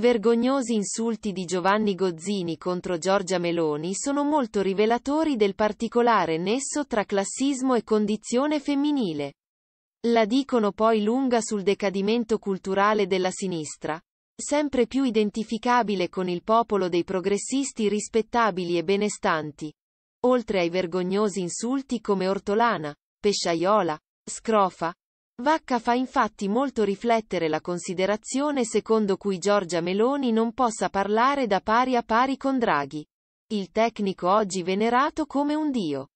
vergognosi insulti di Giovanni Gozzini contro Giorgia Meloni sono molto rivelatori del particolare nesso tra classismo e condizione femminile. La dicono poi lunga sul decadimento culturale della sinistra, sempre più identificabile con il popolo dei progressisti rispettabili e benestanti. Oltre ai vergognosi insulti come ortolana, pesciaiola, scrofa, Vacca fa infatti molto riflettere la considerazione secondo cui Giorgia Meloni non possa parlare da pari a pari con Draghi, il tecnico oggi venerato come un dio.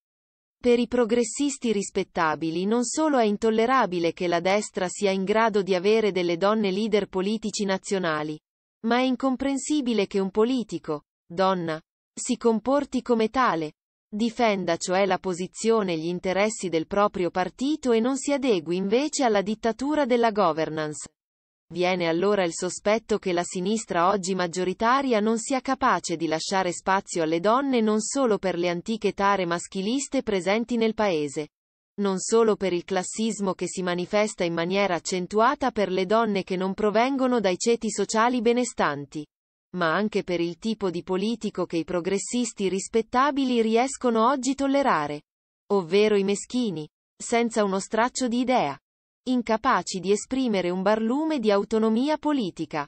Per i progressisti rispettabili non solo è intollerabile che la destra sia in grado di avere delle donne leader politici nazionali, ma è incomprensibile che un politico, donna, si comporti come tale, Difenda cioè la posizione e gli interessi del proprio partito e non si adegui invece alla dittatura della governance. Viene allora il sospetto che la sinistra oggi maggioritaria non sia capace di lasciare spazio alle donne non solo per le antiche tare maschiliste presenti nel paese, non solo per il classismo che si manifesta in maniera accentuata per le donne che non provengono dai ceti sociali benestanti, ma anche per il tipo di politico che i progressisti rispettabili riescono oggi tollerare, ovvero i meschini, senza uno straccio di idea, incapaci di esprimere un barlume di autonomia politica.